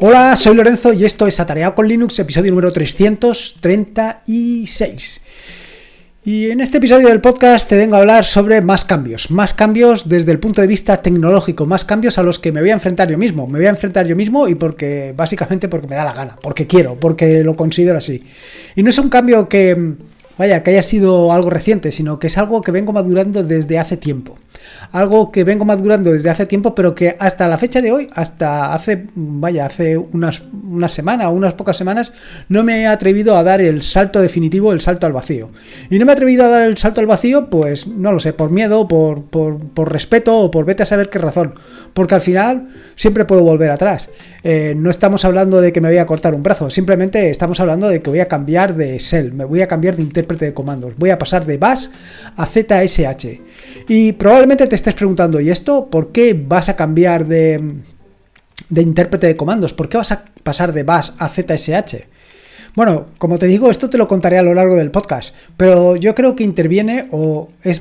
Hola, soy Lorenzo y esto es Atareado con Linux, episodio número 336. Y en este episodio del podcast te vengo a hablar sobre más cambios, más cambios desde el punto de vista tecnológico, más cambios a los que me voy a enfrentar yo mismo, me voy a enfrentar yo mismo y porque básicamente porque me da la gana, porque quiero, porque lo considero así. Y no es un cambio que, vaya, que haya sido algo reciente, sino que es algo que vengo madurando desde hace tiempo. Algo que vengo madurando desde hace tiempo, pero que hasta la fecha de hoy, hasta hace, vaya, hace unas, una semana o unas pocas semanas, no me he atrevido a dar el salto definitivo, el salto al vacío. Y no me he atrevido a dar el salto al vacío, pues no lo sé, por miedo, por, respeto o por vete a saber qué razón. Porque al final siempre puedo volver atrás. Eh, no estamos hablando de que me voy a cortar un brazo, simplemente estamos hablando de que voy a cambiar de shell, me voy a cambiar de intérprete de comandos, voy a pasar de bash a ZSH. Y probablemente te estés preguntando, ¿y esto por qué vas a cambiar de, de intérprete de comandos? ¿Por qué vas a pasar de BAS a ZSH? Bueno, como te digo, esto te lo contaré a lo largo del podcast, pero yo creo que interviene o es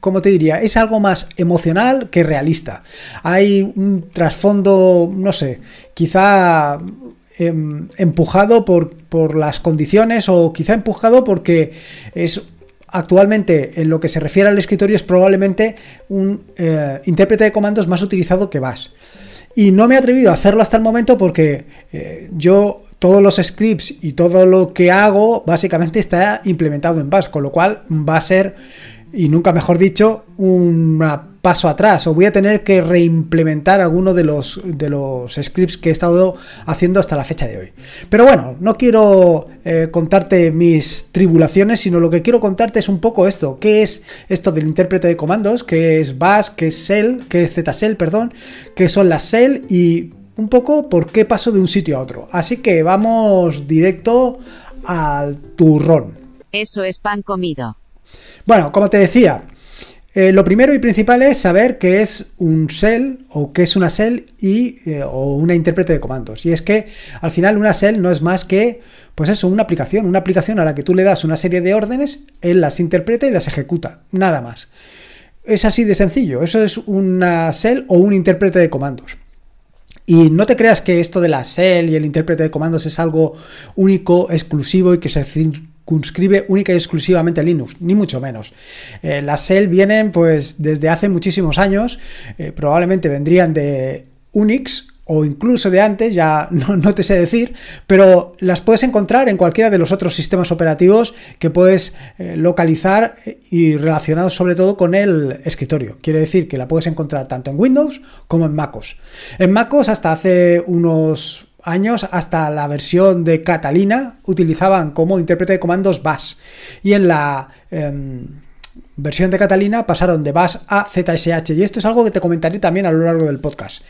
como te diría, es algo más emocional que realista. Hay un trasfondo, no sé, quizá em, empujado por, por, las condiciones o quizá empujado porque es actualmente en lo que se refiere al escritorio es probablemente un eh, intérprete de comandos más utilizado que Bash. Y no me he atrevido a hacerlo hasta el momento porque eh, yo todos los scripts y todo lo que hago básicamente está implementado en Bash, con lo cual va a ser y nunca mejor dicho, un paso atrás o voy a tener que reimplementar alguno de los, de los scripts que he estado haciendo hasta la fecha de hoy. Pero bueno, no quiero eh, contarte mis tribulaciones, sino lo que quiero contarte es un poco esto, qué es esto del intérprete de comandos, qué es bash, qué es shell, qué es perdón, qué son las shell y un poco por qué paso de un sitio a otro. Así que vamos directo al turrón. Eso es pan comido. Bueno, como te decía, eh, lo primero y principal es saber qué es un shell o qué es una shell y, eh, o una intérprete de comandos. Y es que al final una shell no es más que, pues eso, una aplicación, una aplicación a la que tú le das una serie de órdenes, él las interpreta y las ejecuta, nada más. Es así de sencillo, eso es una shell o un intérprete de comandos. Y no te creas que esto de la shell y el intérprete de comandos es algo único, exclusivo y que se conscribe única y exclusivamente Linux, ni mucho menos. Eh, las sel vienen pues desde hace muchísimos años, eh, probablemente vendrían de Unix o incluso de antes, ya no, te sé decir, pero las puedes encontrar en cualquiera de los otros sistemas operativos que puedes eh, localizar y relacionados sobre todo con el escritorio. Quiere decir que la puedes encontrar tanto en Windows como en MacOS. En MacOS hasta hace unos años hasta la versión de Catalina utilizaban como intérprete de comandos bash y en la em, versión de Catalina pasaron de bash a ZSH y esto es algo que te comentaré también a lo largo del podcast.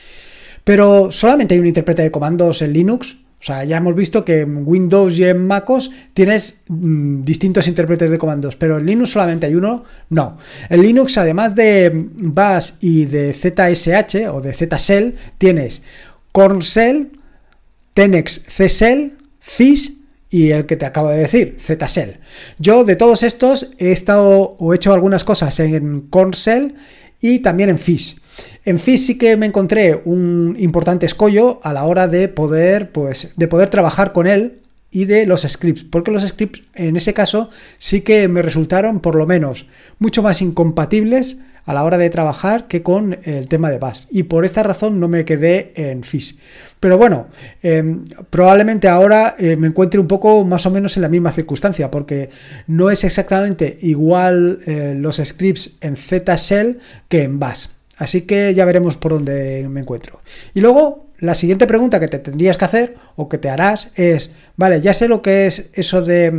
Pero solamente hay un intérprete de comandos en Linux. O sea, ya hemos visto que en Windows y en MacOS tienes mm, distintos intérpretes de comandos, pero en Linux solamente hay uno. No. En Linux, además de Bash y de ZSH o de ZShell, tienes cornshell Tenex CSEL, CIS y el que te acabo de decir, ZSEL. Yo de todos estos he estado o he hecho algunas cosas en CornSell y también en FIS. En FIS sí que me encontré un importante escollo a la hora de poder, pues, de poder trabajar con él y de los scripts, porque los scripts en ese caso sí que me resultaron por lo menos mucho más incompatibles a la hora de trabajar que con el tema de Bash. Y por esta razón no me quedé en Fish. Pero bueno, em, probablemente ahora eh, me encuentre un poco más o menos en la misma circunstancia, porque no es exactamente igual eh, los scripts en Z-Shell que en Bash. Así que ya veremos por dónde me encuentro. Y luego, la siguiente pregunta que te tendrías que hacer o que te harás es, vale, ya sé lo que es eso de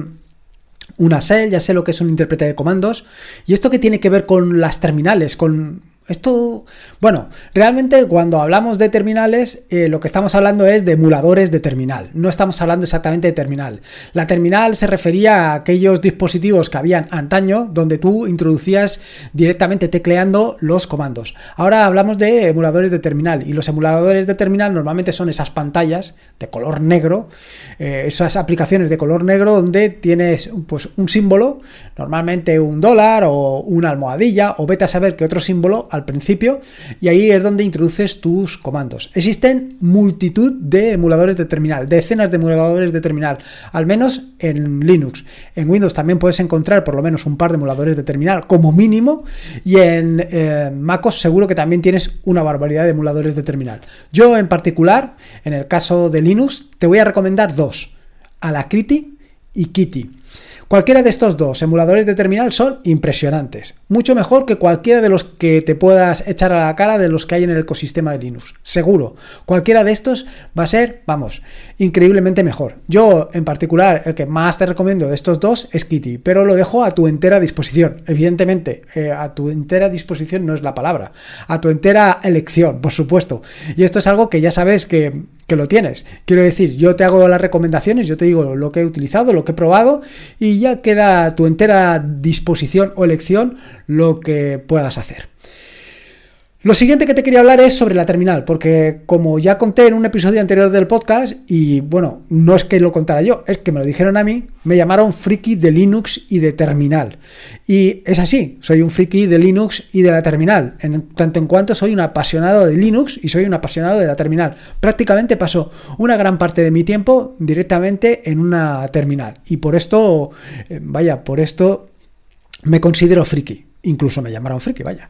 una cell, ya sé lo que es un intérprete de comandos. ¿Y esto que tiene que ver con las terminales, con esto, bueno, realmente cuando hablamos de terminales, eh, lo que estamos hablando es de emuladores de terminal. No estamos hablando exactamente de terminal. La terminal se refería a aquellos dispositivos que habían antaño donde tú introducías directamente tecleando los comandos. Ahora hablamos de emuladores de terminal y los emuladores de terminal normalmente son esas pantallas de color negro, eh, esas aplicaciones de color negro donde tienes pues, un símbolo, normalmente un dólar o una almohadilla o vete a saber qué otro símbolo al principio y ahí es donde introduces tus comandos. Existen multitud de emuladores de terminal, decenas de emuladores de terminal, al menos en Linux. En Windows también puedes encontrar por lo menos un par de emuladores de terminal como mínimo y en eh, MacOS seguro que también tienes una barbaridad de emuladores de terminal. Yo en particular, en el caso de Linux, te voy a recomendar dos, Alacrity y Kitty. Cualquiera de estos dos emuladores de terminal son impresionantes, mucho mejor que cualquiera de los que te puedas echar a la cara de los que hay en el ecosistema de Linux, seguro. Cualquiera de estos va a ser, vamos, increíblemente mejor. Yo en particular, el que más te recomiendo de estos dos es Kitty, pero lo dejo a tu entera disposición. Evidentemente, eh, a tu entera disposición no es la palabra, a tu entera elección, por supuesto. Y esto es algo que ya sabes que que lo tienes. Quiero decir, yo te hago las recomendaciones, yo te digo lo que he utilizado, lo que he probado y ya queda a tu entera disposición o elección lo que puedas hacer. Lo siguiente que te quería hablar es sobre la terminal, porque como ya conté en un episodio anterior del podcast, y bueno, no es que lo contara yo, es que me lo dijeron a mí, me llamaron friki de Linux y de terminal. Y es así, soy un friki de Linux y de la terminal, en tanto en cuanto soy un apasionado de Linux y soy un apasionado de la terminal. Prácticamente paso una gran parte de mi tiempo directamente en una terminal. Y por esto, eh, vaya, por esto me considero friki. Incluso me llamaron friki, vaya.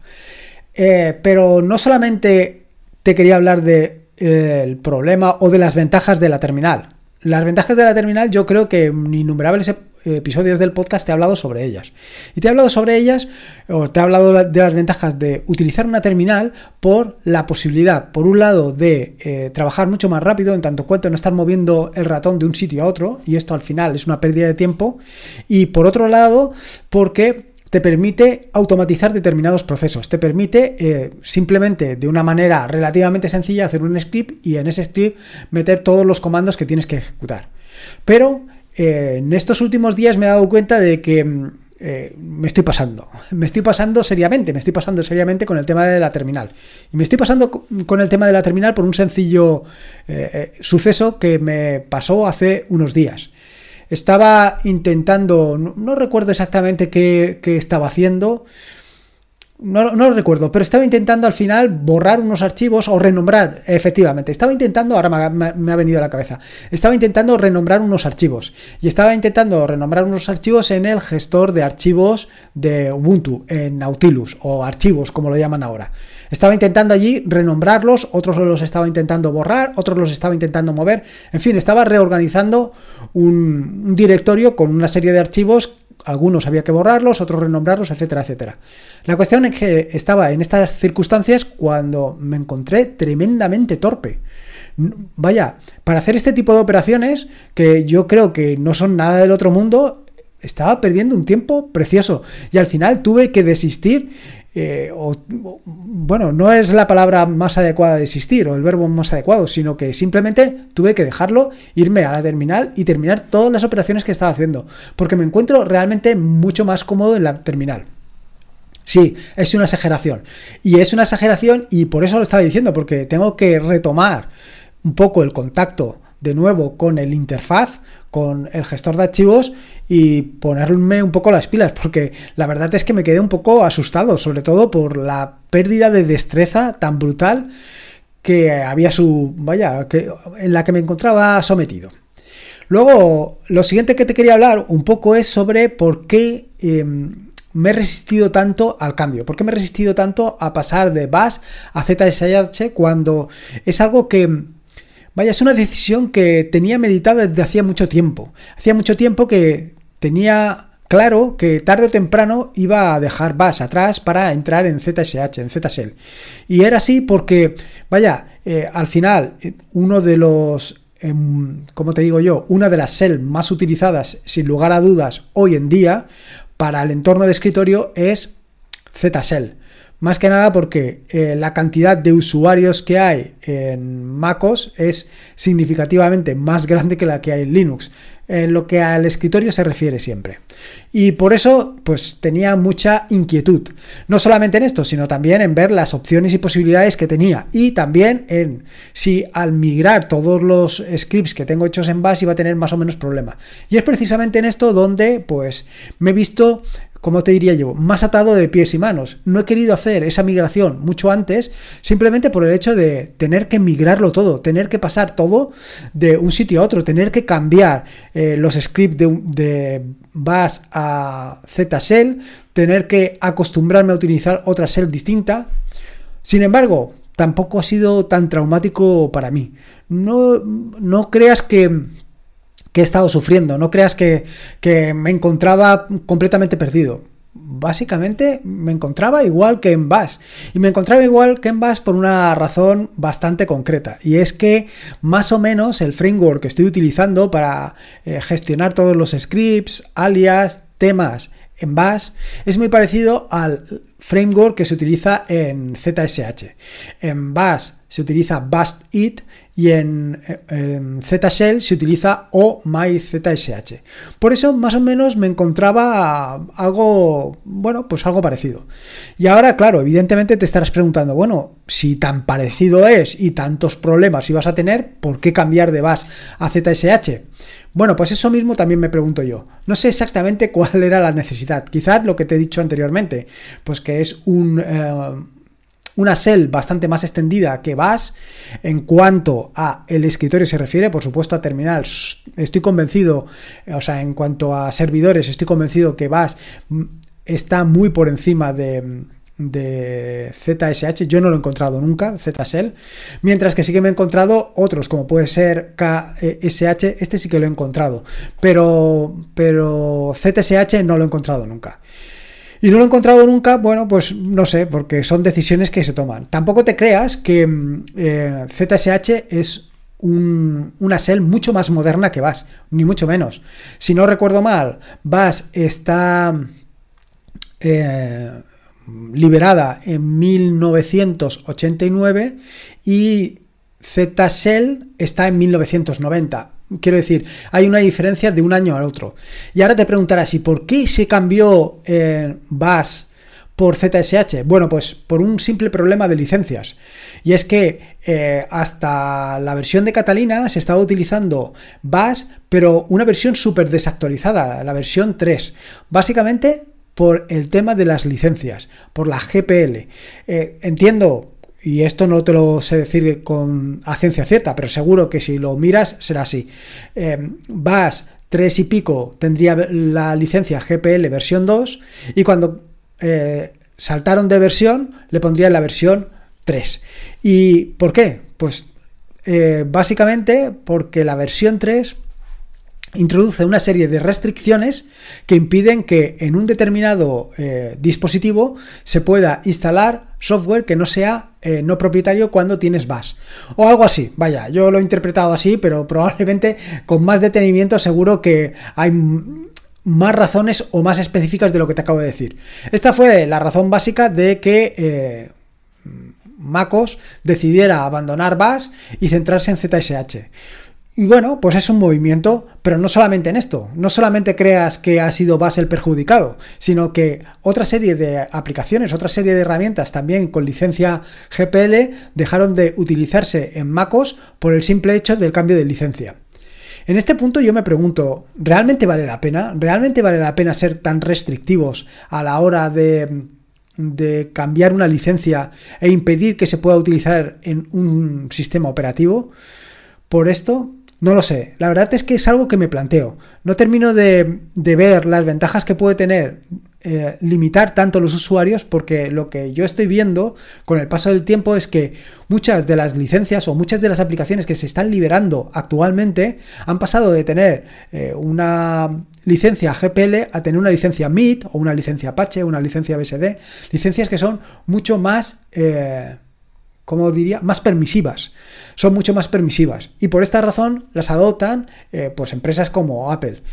Eh, pero no solamente te quería hablar del eh, problema o de las ventajas de la terminal. Las ventajas de la terminal yo creo que en innumerables episodios del podcast te he hablado sobre ellas. Y te he hablado sobre ellas, o te he hablado de las ventajas de utilizar una terminal por la posibilidad, por un lado, de eh, trabajar mucho más rápido, en tanto cuento, no estar moviendo el ratón de un sitio a otro, y esto al final es una pérdida de tiempo. Y por otro lado, porque te permite automatizar determinados procesos, te permite eh, simplemente de una manera relativamente sencilla hacer un script y en ese script meter todos los comandos que tienes que ejecutar. Pero eh, en estos últimos días me he dado cuenta de que... Mm, eh, me estoy pasando. Me estoy pasando seriamente, me estoy pasando seriamente con el tema de la terminal. Y me estoy pasando con el tema de la terminal por un sencillo suceso que me pasó hace unos días. Estaba intentando, no, recuerdo exactamente qué, estaba haciendo, no, lo recuerdo, pero estaba intentando al final borrar unos archivos o renombrar, efectivamente. Estaba intentando, ahora me ha, venido a la cabeza, estaba intentando renombrar unos archivos. Y estaba intentando renombrar unos archivos en el gestor de archivos de Ubuntu, en Nautilus, o archivos, como lo llaman ahora. Estaba intentando allí renombrarlos, otros los estaba intentando borrar, otros los estaba intentando mover. En fin, estaba reorganizando un, directorio con una serie de archivos algunos había que borrarlos, otros renombrarlos, etcétera, etcétera. La cuestión es que estaba en estas circunstancias cuando me encontré tremendamente torpe. Vaya, para hacer este tipo de operaciones, que yo creo que no son nada del otro mundo, estaba perdiendo un tiempo precioso. Y al final tuve que desistir eh, bueno, no es la palabra más adecuada de existir o el verbo más adecuado, sino que simplemente tuve que dejarlo, irme a la terminal y terminar todas las operaciones que estaba haciendo, porque me encuentro realmente mucho más cómodo en la terminal. Sí, es una exageración. Y es una exageración y por eso lo estaba diciendo, porque tengo que retomar un poco el contacto de nuevo con el interfaz, con el gestor de archivos y ponerme un poco las pilas, porque la verdad es que me quedé un poco asustado, sobre todo por la pérdida de destreza tan brutal que había su, vaya, que, en la que me encontraba sometido. Luego, lo siguiente que te quería hablar un poco es sobre por qué em, me he resistido tanto al cambio, por qué me he resistido tanto a pasar de BAS a ZSH cuando es algo que Vaya, es una decisión que tenía meditada desde hacía mucho tiempo. Hacía mucho tiempo que tenía claro que tarde o temprano iba a dejar VAS atrás para entrar en ZSH, en ZSL. Y era así porque, vaya, eh, al final, eh, uno de los em, como te digo yo, una de las SEL más utilizadas, sin lugar a dudas, hoy en día, para el entorno de escritorio es ZSEL. Más que nada porque eh, la cantidad de usuarios que hay en MacOS es significativamente más grande que la que hay en Linux, en lo que al escritorio se refiere siempre. Y por eso, pues tenía mucha inquietud, no solamente en esto, sino también en ver las opciones y posibilidades que tenía, y también en si al migrar todos los scripts que tengo hechos en base iba a tener más o menos problema. Y es precisamente en esto donde, pues, me he visto como te diría yo? Más atado de pies y manos. No he querido hacer esa migración mucho antes, simplemente por el hecho de tener que migrarlo todo, tener que pasar todo de un sitio a otro, tener que cambiar eh, los scripts de, de a z tener que acostumbrarme a utilizar otra shell distinta. Sin embargo, tampoco ha sido tan traumático para mí. No, no creas que que he estado sufriendo. No creas que, me encontraba completamente perdido básicamente me encontraba igual que en Bass. Y me encontraba igual que en Bass por una razón bastante concreta. Y es que más o menos el framework que estoy utilizando para eh, gestionar todos los scripts, alias, temas en Bass es muy parecido al framework que se utiliza en ZSH. En Bass se utiliza bust it y en, z ZShell se utiliza o zsh Por eso más o menos me encontraba algo, bueno, pues algo parecido. Y ahora, claro, evidentemente te estarás preguntando, bueno, si tan parecido es y tantos problemas ibas a tener, ¿por qué cambiar de bash a zsh? Bueno, pues eso mismo también me pregunto yo. No sé exactamente cuál era la necesidad. Quizás lo que te he dicho anteriormente, pues que es un... Eh, una cell bastante más extendida que BAS. En cuanto a el escritorio se refiere, por supuesto a terminal, estoy convencido, eh, o sea, en cuanto a servidores, estoy convencido que BAS mm, está muy por encima de mm, ZSH, yo no lo he encontrado nunca, ZSL, mientras que sí que me he encontrado otros, como puede ser KSH, e este sí que lo he encontrado, pero, pero ZSH no lo he encontrado nunca. Y no lo he encontrado nunca, bueno, pues no sé, porque son decisiones que se toman. Tampoco te creas que ZSH mm, eh, es una Shell mucho más moderna que VAS, ni mucho menos. Si no recuerdo mal, VAS está eh, liberada en 1989 y z e está en 1990. Quiero decir, hay una diferencia de un año al otro. Y ahora te preguntarás, ¿y por qué se cambió eh, por ZSH? Bueno, pues por un simple problema de licencias. Y es que eh, hasta la versión de Catalina se estaba utilizando BAS, pero una versión súper desactualizada, la versión 3. Básicamente por el tema de las licencias, por la GPL. Eh, entiendo y esto no te lo sé decir con agencia cierta, pero seguro que si lo miras será así. vas em, 3 y pico tendría la licencia GPL versión 2 y cuando eh, saltaron de versión le pondrían la versión 3. ¿Y por qué? Pues eh, básicamente porque la versión 3 introduce una serie de restricciones que impiden que en un determinado eh, dispositivo se pueda instalar software que no sea eh, no propietario cuando tienes BAS. O algo así, vaya, yo lo he interpretado así, pero probablemente con más detenimiento seguro que hay más razones o más específicas de lo que te acabo de decir. Esta fue la razón básica de que... Eh, MacOS decidiera abandonar BAS y centrarse en ZSH. Y bueno, pues es un movimiento, pero no solamente en esto, no solamente creas que ha sido Base perjudicado, sino que otra serie de aplicaciones, otra serie de herramientas también con licencia GPL dejaron de utilizarse en MacOS por el simple hecho del cambio de licencia. En este punto yo me pregunto, ¿realmente vale la pena? ¿Realmente vale la pena ser tan restrictivos a la hora de, de cambiar una licencia e impedir que se pueda utilizar en un sistema operativo? Por esto no lo sé, la verdad es que es algo que me planteo. No termino de, ver las ventajas que puede tener eh, limitar tanto los usuarios porque lo que yo estoy viendo con el paso del tiempo es que muchas de las licencias o muchas de las aplicaciones que se están liberando actualmente han pasado de tener eh, una licencia GPL a tener una licencia MIT o una licencia Apache, una licencia BSD, licencias que son mucho más... Eh, como diría, más permisivas. Son mucho más permisivas. Y por esta razón las adoptan eh, pues empresas como Apple.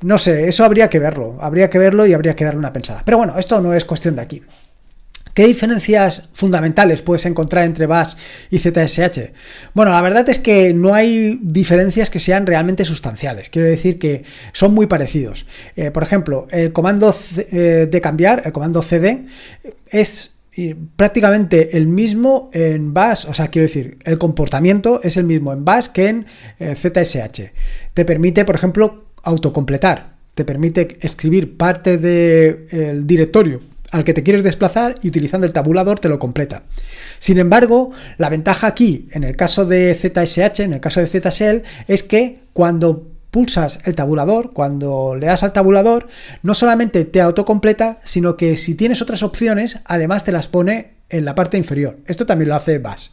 No sé, eso habría que verlo. Habría que verlo y habría que darle una pensada. Pero bueno, esto no es cuestión de aquí. ¿Qué diferencias fundamentales puedes encontrar entre Bash y ZSH? Bueno, la verdad es que no hay diferencias que sean realmente sustanciales. Quiero decir que son muy parecidos. Eh, por ejemplo, el comando eh, de cambiar, el comando CD, es prácticamente el mismo en Bash, o sea, quiero decir, el comportamiento es el mismo en Bash que en ZSH. Eh, te permite, por ejemplo, autocompletar, te permite escribir parte del el directorio al que te quieres desplazar y utilizando el tabulador te lo completa. Sin embargo, la ventaja aquí, en el caso de ZSH, en el caso de ZSL, es que cuando pulsas el tabulador, cuando le das al tabulador, no solamente te autocompleta, sino que si tienes otras opciones, además te las pone en la parte inferior. Esto también lo hace Bash.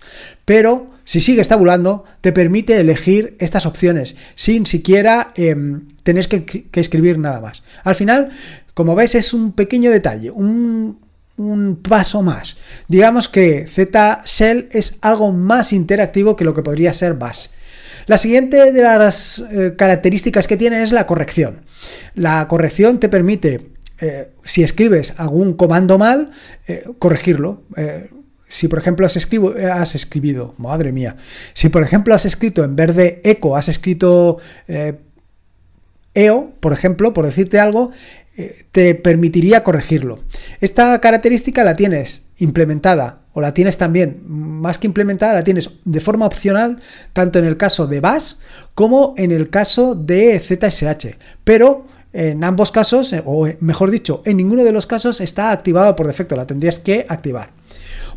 Pero si sigues tabulando, te permite elegir estas opciones sin siquiera em, tener que, escribir nada más. Al final, como ves, es un pequeño detalle, un, paso más. Digamos que Z Shell es algo más interactivo que lo que podría ser Bash. La siguiente de las eh, características que tiene es la corrección. La corrección te permite, eh, si escribes algún comando mal, eh, corregirlo. si por ejemplo has, escribo, has, escribido, madre mía, si por ejemplo has escrito en vez de eco, has escrito EO, por ejemplo, por decirte algo, te permitiría corregirlo. Esta característica la tienes implementada o la tienes también, más que implementada, la tienes de forma opcional tanto en el caso de BAS como en el caso de ZSH. Pero en ambos casos, eh, o mejor dicho, en ninguno de los casos está activado por defecto, la tendrías que activar.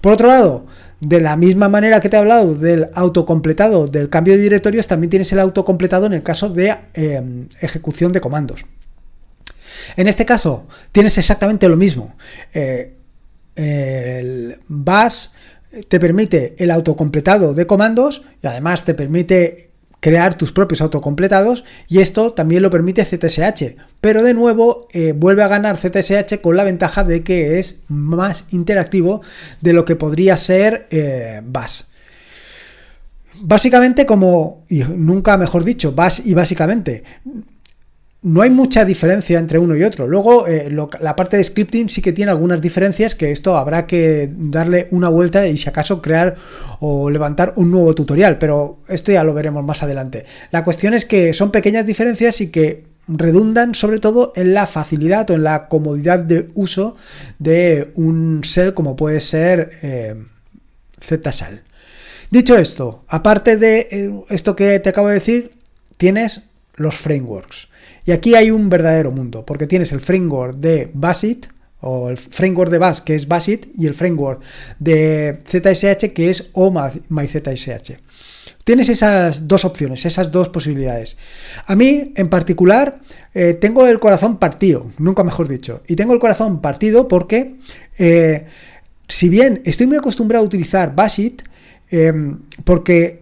Por otro lado, de la misma manera que te he hablado del autocompletado, del cambio de directorios, también tienes el autocompletado en el caso de eh, ejecución de comandos. En este caso, tienes exactamente lo mismo. Eh, el te permite el autocompletado de comandos y además te permite crear tus propios autocompletados y esto también lo permite CTSH, pero de nuevo eh, vuelve a ganar CTSH con la ventaja de que es más interactivo de lo que podría ser eh, Básicamente como, y nunca mejor dicho, BAS y básicamente, no hay mucha diferencia entre uno y otro. Luego, eh, la parte de scripting sí que tiene algunas diferencias que esto habrá que darle una vuelta y si acaso crear o levantar un nuevo tutorial, pero esto ya lo veremos más adelante. La cuestión es que son pequeñas diferencias y que redundan sobre todo en la facilidad o en la comodidad de uso de un cell como puede ser eh, ZSAL. Dicho esto, aparte de eh, esto que te acabo de decir, tienes los frameworks. Y aquí hay un verdadero mundo, porque tienes el framework de Basit, o el framework de BAS, que es Basit, y el framework de ZSH, que es O MyZSH. Tienes esas dos opciones, esas dos posibilidades. A mí, en particular, eh, tengo el corazón partido, nunca mejor dicho. Y tengo el corazón partido porque, eh, si bien estoy muy acostumbrado a utilizar Basit, eh, porque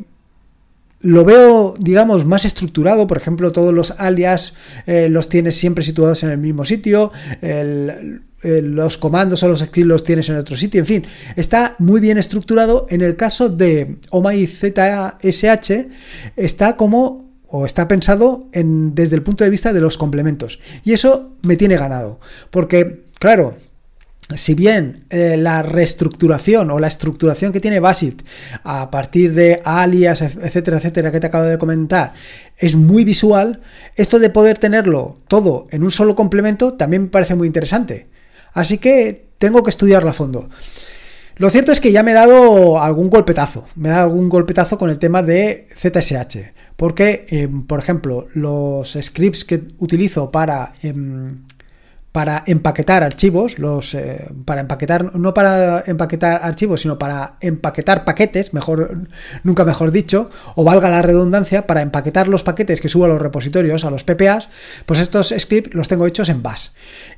lo veo, digamos, más estructurado. Por ejemplo, todos los alias eh, los tienes siempre situados en el mismo sitio. Eh, los comandos o los scripts los tienes en otro sitio. En fin, está muy bien estructurado. En el caso de ZSH, está como o está pensado en, desde el punto de vista de los complementos. Y eso me tiene ganado. Porque, claro, si bien eh, la reestructuración o la estructuración que tiene Basit a partir de alias, etcétera, etcétera, que te acabo de comentar, es muy visual, esto de poder tenerlo todo en un solo complemento también me parece muy interesante. Así que tengo que estudiarlo a fondo. Lo cierto es que ya me he dado algún golpetazo, me he dado algún golpetazo con el tema de ZSH, porque, eh, por ejemplo, los scripts que utilizo para... Em, para empaquetar archivos, los, eh, para empaquetar, no para empaquetar archivos, sino para empaquetar paquetes, mejor, nunca mejor dicho, o valga la redundancia, para empaquetar los paquetes que subo a los repositorios, a los PPAs, pues estos scripts los tengo hechos en Bash.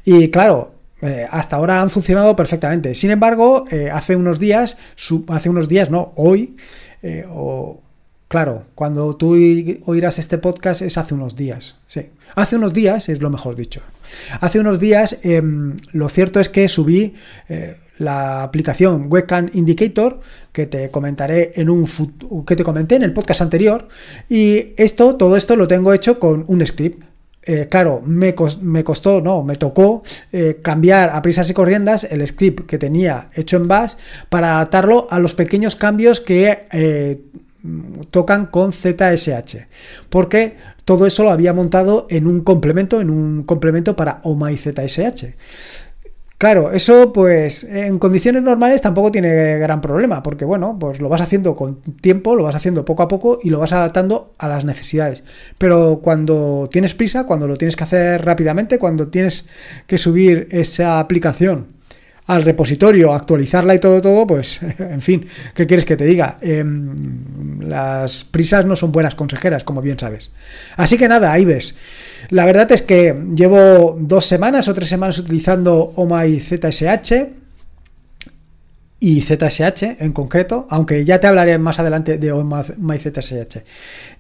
Y claro, eh, hasta ahora han funcionado perfectamente. Sin embargo, eh, hace unos días, hace unos días, no, hoy, o, claro, cuando tú oirás este podcast es hace unos días, sí. Hace unos días es lo mejor dicho. Hace unos días, em, lo cierto es que subí eh, la aplicación Webcam Indicator, que te comentaré en un que te comenté en el podcast anterior. Y esto, todo esto lo tengo hecho con un script. Eh, claro, me, me, costó, no, me tocó eh, cambiar a prisas y corriendas el script que tenía hecho en Bash para atarlo a los pequeños cambios que tocan con ZSH. Porque todo eso lo había montado en un complemento, en un complemento para ZSH. Claro, eso pues en condiciones normales tampoco tiene gran problema, porque bueno, pues lo vas haciendo con tiempo, lo vas haciendo poco a poco y lo vas adaptando a las necesidades. Pero cuando tienes prisa, cuando lo tienes que hacer rápidamente, cuando tienes que subir esa aplicación al repositorio, actualizarla y todo, todo, pues, en fin, ¿qué quieres que te diga? Em, las prisas no son buenas consejeras, como bien sabes. Así que nada, ahí ves. La verdad es que llevo dos semanas o tres semanas utilizando y ZSH y ZSH en concreto, aunque ya te hablaré más adelante de MyZSH.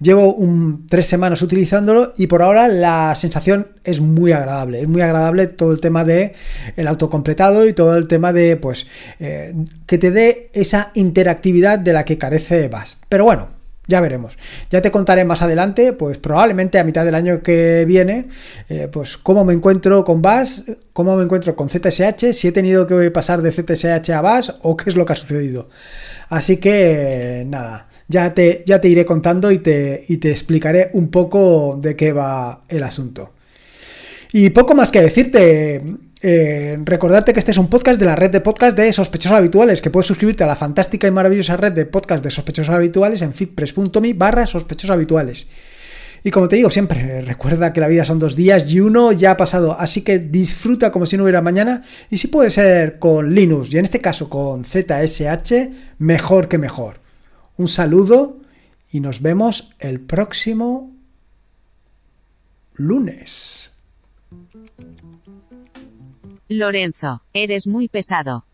Llevo un, tres semanas utilizándolo y por ahora la sensación es muy agradable. Es muy agradable todo el tema de el autocompletado y todo el tema de pues eh, que te dé esa interactividad de la que carece más. Pero bueno, ya veremos. Ya te contaré más adelante, pues probablemente a mitad del año que viene, eh, pues cómo me encuentro con BAS, cómo me encuentro con ZSH, si he tenido que pasar de ZSH a BAS o qué es lo que ha sucedido. Así que nada, ya te, ya te iré contando y te, y te explicaré un poco de qué va el asunto. Y poco más que decirte. Eh, recordarte que este es un podcast de la red de podcast de sospechosos habituales, que puedes suscribirte a la fantástica y maravillosa red de podcast de sospechosos habituales en fitpress.me barra sospechosos habituales. Y como te digo siempre, eh, recuerda que la vida son dos días y uno ya ha pasado, así que disfruta como si no hubiera mañana y si puede ser con Linux y en este caso con ZSH, mejor que mejor. Un saludo y nos vemos el próximo lunes. Lorenzo, eres muy pesado.